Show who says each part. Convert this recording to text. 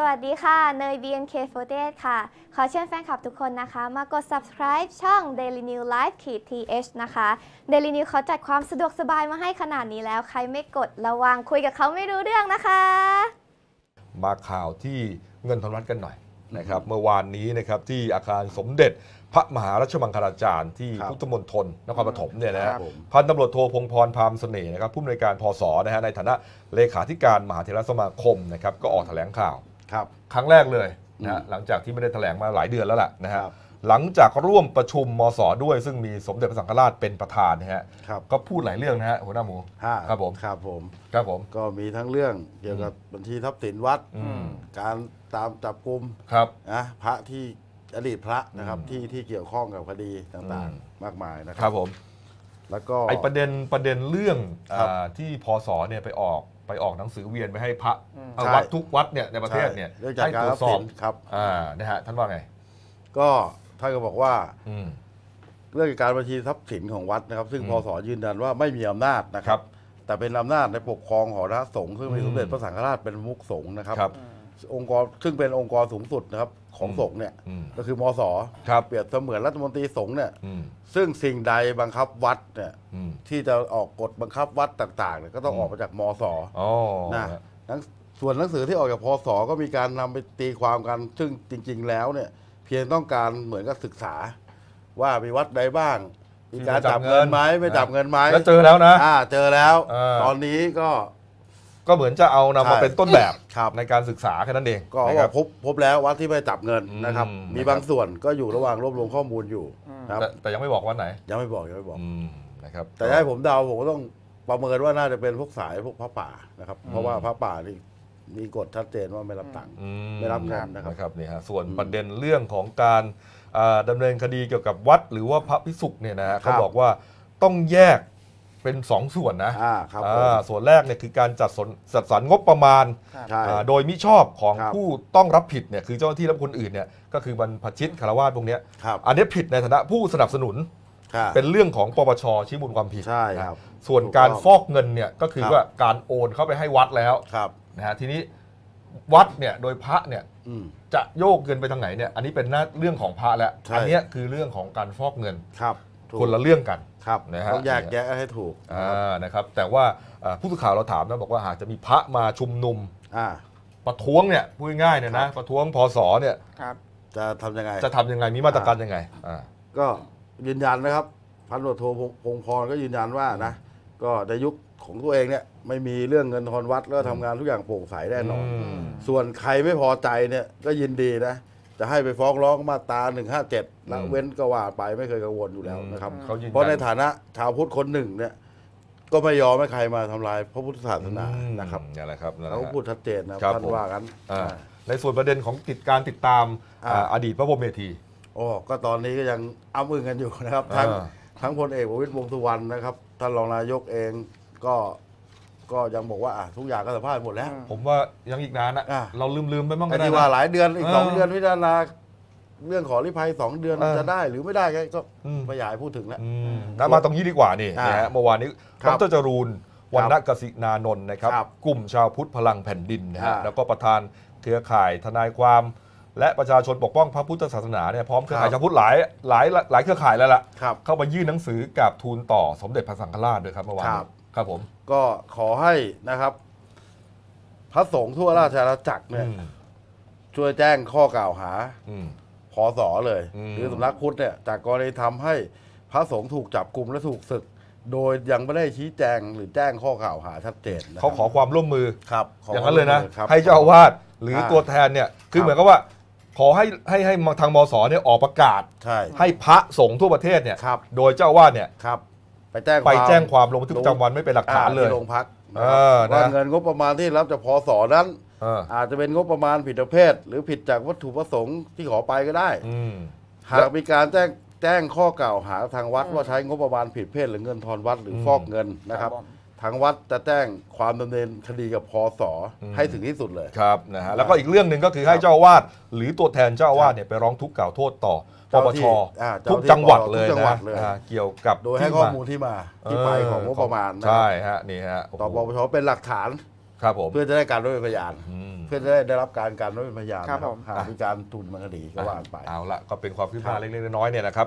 Speaker 1: สวัสดีค่ะ เนย BNK48 ค่ะ ขอเชิญแฟนคลับทุกคนนะคะ มากด subscribe ช่อง Daily New l i f e ขีด th นะคะ Daily New เขาจัดความสะดวกสบายมาให้ขนาดนี้แล้ว ใครไม่กดระวังคุยกับเขาไม่รู้เรื่องนะคะ มาข่าวที่เงินทอนวัดกันหน่อยนะครับเมื่อวานนี้นะครับที่อาคารสมเด็จ พระมหารัชมังคลาจารย์ที่พุทธมณฑลนครปฐมเนี่ยนะฮะพันตำรวจโทพงพรพามเสน่ห์นะครับผู้อำนวยการพศนะฮะในฐานะเลขาธิการมหาเทรสมาคมนะครับก็ออกแถลงข่าวครับครั้งแรกเลยนะหลังจากที่ไม่ได้แถลงมาหลายเดือนแล้วล่ะนะฮะหลังจากร่วมประชุมมส ด้วยซึ่งมีสมเด็จพระสังฆราชเป็นประธานนะฮะครับก็พูดหลายเรื่องนะฮะหัวหน้าหมู ครับผมครับผม ครับผมก็มี
Speaker 2: ทั้งเรื่องเกี่ยวกับบัญชีทรัพย์สินวัดการตามจับกลุ่มครับนะพระที่อดีตพระนะครับที่ที่เกี่ยวข้องกับคดีต่างๆ มากมายนะครัรับผม
Speaker 1: แล้วก็ไอประเด็นประเด็นเรื่องอที่พศเนี่ยไปออกไปออกหนังสือเวียนไปให้พระเอวัดทุกวัดเนี่ยในประเทศเนี่ยใให้ตรวจสอบครับ อ่านะฮะท่านว่าไง
Speaker 2: ก็ท่านก็บอกว่าอืเรื่องการบัญชีทรัพย์สินของวัดนะครับ ซึ่งพศยืนยันว่าไม่มีอำนาจนะครับ แต่เป็นอำนาจในปกครองของะสงฆ์ซึ่งมีสมเด็จพระสังฆราชเป็นมุขสงฆ์นะครับรบองค์กรซึ่งเป็นองค์กรสูงสุดนะครับ ของสงฆ์เนี่ย ก็คือมศสอเปรียบเสมือนรัฐมนตรีสงฆ์เนี่ยซึ่งสิ่งใดบังคับวัดเนี่ยที่จะออกกฎบังคับวัดต่างๆเนี่ย ก็ต้องออกมาจากมศอสอนะงส่วนหนังสือที่ออกจากพศก็มีการนำไปตีความกัน ซึ่งจริงๆแล้วเนี่ย เพียงต้องการเหมือนกับศึกษา ว่ามีวัดใดบ้าง มีการจับเงินไหมไม่จับเงินไหมก็เจอแล้วนะอ่า เจอแล้วตอนนี้ก็ก็เหมือนจะเอานำมาเป็นต้นแบบ
Speaker 1: ครับในการศึกษาแค่นั้นเอง
Speaker 2: ก็พบพบแล้ววัดที่ไปจับเงินนะครับ มีบางส่วนก็อยู่ระหว่างรวบรวมข้อมูลอยู่นะครับ
Speaker 1: แต่ยังไม่บอกวันไหน ยังไม่บอกยังไม่บอกนะครับ แต่ให้ผ
Speaker 2: มเดาผมก็ต้องประเมินว่าน่าจะเป็นพวกสายพวกพระป่านะครับ เพราะว่าพระป่านี่มีกฎชัดเจนว่าไม่รับตังค์ไม่รับงานนะคร
Speaker 1: ับนะครับนี่ฮะส่วนประเด็นเรื่องของการดำดำเนินคดีเกี่ยวกับวัดหรือว่าพระพิสุกเนี่ยนะฮะเขาบอกว่าต้องแยกเป็น 2 ส่วนนะ อ่าส่วนแรกเนี่ยคือการจัดสรรจัดสรรงบประมาณ โดยมิชอบของผู้ต้องรับผิดเนี่ยคือเจ้าหน้าที่และคนอื่นเนี่ย ก็คือบรรพชิตคารวาสพวกเนี้ย อันนี้ผิดในฐานะผู้สนับสนุน เป็นเรื่องของปปชชี้มูลความผิด ส่วนการฟอกเงินเนี่ยก็คือว่าการโอนเข้าไปให้วัดแล้วนะฮะ ทีนี้วัดเนี่ยโดยพระเนี่ยจะโยกเงินไปทางไหนเนี่ย อันนี้เป็นหน้าเรื่องของพระแล้วอัเนี้ยคือเรื่องของการฟอกเงินครับคนละเรื่องกันครับนะฮะต้องแยกแยะให้ถูกอ่านะครับ แต่ว่าผู้สื่อข่าวเราถามนะ บอกว่าหากจะมีพระมาชุมนุมอ่าประท้วงเนี่ยพูดง่ายเนี่ยนะประท้วงพศเนี่ยจะทำยังไงจะทำยังไง มีมาตรการยังไงอ่า
Speaker 2: ก็ยืนยันนะครับ พันตรวจโทพงพรก็ยืนยันว่านะ ก็ในยุคของตัวเองเนี่ยไม่มีเรื่องเงินทอนวัดแล้วทำงานทุกอย่างโปร่งใสแน่นอนส่วนใครไม่พอใจเนี่ย ก็ยินดีนะจะให้ไปฟ้องร้องมาตรา157ละเว้นก็ว่าไปไม่เคยกังวลอยู่แล้วนะครับ เพราะในฐานะ ชาวพุทธคนหนึ่งเนี่ยก็ไม่ยอมให้ใครมาทำลายพระพุทธศาสนานะค
Speaker 1: รับอย่างไรครับแลเขาพูดชัดเจนนะครับท่านว่ากันอาในส่วนประเด็นของติดการติดตามอดีตพระพรหมเมธี
Speaker 2: โอ้ก็ตอนนี้ก็ยังอ้าอึ้งกันอยู่นะครับ ทั้งทั้งพลเอกประวิตรวงสุวรรณนะครับท่านรองนายกเองก็ก็ยังบอกว่า อ่ะ ทุกอย่างก็ส
Speaker 1: ัมภาษณ์หมดแล้ว ผมว่ายังอีกนานอ่ะเราลืมลืมๆไปบ้างก็ได้ที่ว่าหลายเดือนอีกสองเดือน
Speaker 2: พิจารณาเรื่องขอริภัยสองเดือนจะได้หรือไม่ได้ก็พไม่อยากพูดถึงแล้วมาตรง
Speaker 1: นี้ดีกว่านี่นะฮะเมื่อวานนี้ครับเจรูนวนนณกสินานนท์นะครับ กลุ่มชาวพุทธพลังแผ่นดินนะฮะแล้วก็ประธานเครือข่ายทนายความ และประชาชนปกป้องพระพุทธศาสนาเนี่ยพร้อมเครือข่ายชาวพุทธหลายหลายหลายเครือข่ายแล้วล่ะเข้ามายื่นหนังสือกับทูลต่อสมเด็จพระสังฆราชด้วยครับเมื่อวานครับผม
Speaker 2: ก็ขอให้นะครับ พระสงฆ์ทั่วราชอาณาจักรเนี่ย ช่วยแจ้งข้อกล่าวหาอพอสอเลย หรือสำนักพุทธเนี่ยจากกรณีทำให้พระสงฆ์ถูกจับกลุ่มและถูกศึก โดยยังไม่ได้ชี้แจงหรือแจ้งข้อกล่าวหาชัดเจนเขาขอค
Speaker 1: วามร่วมมือครับอย่างนั้นเลยนะ ให้เจ้าอาวาสหรือตัวแทนเนี่ยคือเหมือนกับว่า ขอให้ให้ให้ทางมสเนี่ยออกประกาศใให้พระสงฆ์ทั่วประเทศเนี่ยโดยเจ้าอาวาสเนี่ยไปแจ้งจงความลงบันทึกประจำวันไม่เป็นหลักฐานเลยที่โรงพักว่าเ
Speaker 2: งินงบประมาณที่รับจากพศนั้นอาจจะเป็นงบประมาณผิดประเภทหรือผิดจากวัตถุประสงค์ที่ขอไปก็ได้หากมีการแจ้งแจ้งข้อกล่าวหาทางวัดว่าใช้งบประมาณผิดเพศหรือเงินทอนวัดหรือฟอกเงินนะครับทางวัดจะแจ้งความดำเนินคดีกับพ
Speaker 1: ศให้ถึงที่สุดเลยครับนะฮะแล้วก็อีกเรื่องหนึ่งก็คือให้เจ้าวาดหรือตัวแทนเจ้าวาดเนี่ยไปร้องทุกข์กล่าวโทษต่อปปชทุกจังหวัดเลยนะเกี่ยวกับโดยให้ข้อมูลที่มาที่ไปของงบประมาณใช่ฮะนี่ฮะต่อปปชเป็นหลักฐานครั
Speaker 2: บผมเพื่อจะได้การร้เป็นพยาน เพื่อจะได้ได้รับการการร้เป็นพยานครับผมหากมีการตุนมันคดีก
Speaker 1: ็ว่าไปเอาละก็เป็นความคืบหน้าเล็กๆน้อยๆเนี่ยนะครับ